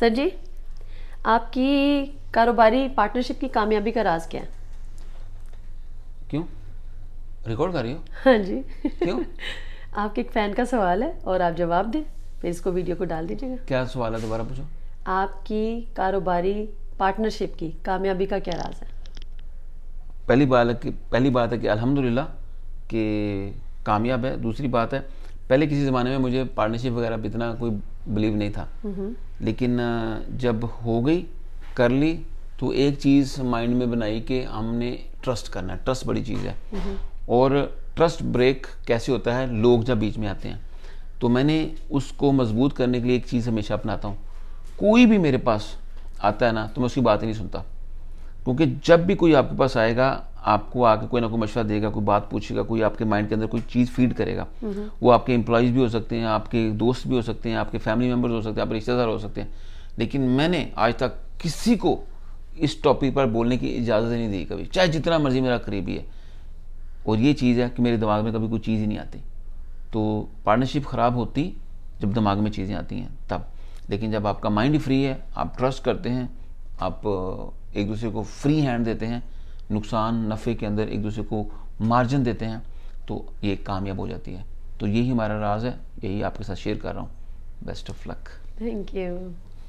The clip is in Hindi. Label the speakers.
Speaker 1: सर जी आपकी कारोबारी पार्टनरशिप की कामयाबी का राज क्या है
Speaker 2: क्यों रिकॉर्ड कर रही हो
Speaker 1: हाँ जी क्यों आपके एक फ़ैन का सवाल है और आप जवाब दें फिर इसको वीडियो को डाल दीजिएगा
Speaker 2: क्या सवाल है दोबारा पूछो
Speaker 1: आपकी कारोबारी पार्टनरशिप की कामयाबी का क्या राज है
Speaker 2: पहली बात है कि पहली बात है कि अलहमदिल्ला कि कामयाब है दूसरी बात है पहले किसी ज़माने में मुझे पार्टनरशिप वगैरह पर इतना कोई बिलीव नहीं था लेकिन जब हो गई कर ली तो एक चीज़ माइंड में बनाई कि हमने ट्रस्ट करना है ट्रस्ट बड़ी चीज़ है और ट्रस्ट ब्रेक कैसे होता है लोग जब बीच में आते हैं तो मैंने उसको मजबूत करने के लिए एक चीज़ हमेशा अपनाता हूँ कोई भी मेरे पास आता है ना तो मैं उसकी बात ही नहीं सुनता क्योंकि जब भी कोई आपके पास आएगा आपको आके कोई ना कोई मशवरा देगा कोई बात पूछेगा कोई आपके माइंड के अंदर कोई चीज़ फीड करेगा हम्म। वो आपके एम्प्लॉयज़ भी हो सकते हैं आपके दोस्त भी हो सकते हैं आपके फैमिली मेम्बर्स हो सकते हैं आपके रिश्तेदार हो सकते हैं लेकिन मैंने आज तक किसी को इस टॉपिक पर बोलने की इजाज़त नहीं दी कभी चाहे जितना मर्जी मेरा करीबी है और ये चीज़ है कि मेरे दिमाग में कभी कोई चीज़ ही नहीं आती तो पार्टनरशिप ख़राब होती जब दिमाग में चीज़ें आती हैं तब लेकिन जब आपका माइंड फ्री है आप ट्रस्ट करते हैं आप एक दूसरे को फ्री हैंड देते हैं नुकसान नफ़े के अंदर एक दूसरे को मार्जिन देते हैं तो ये कामयाब हो जाती है तो यही हमारा राज है यही आपके साथ शेयर कर रहा हूँ best of luck
Speaker 1: thank you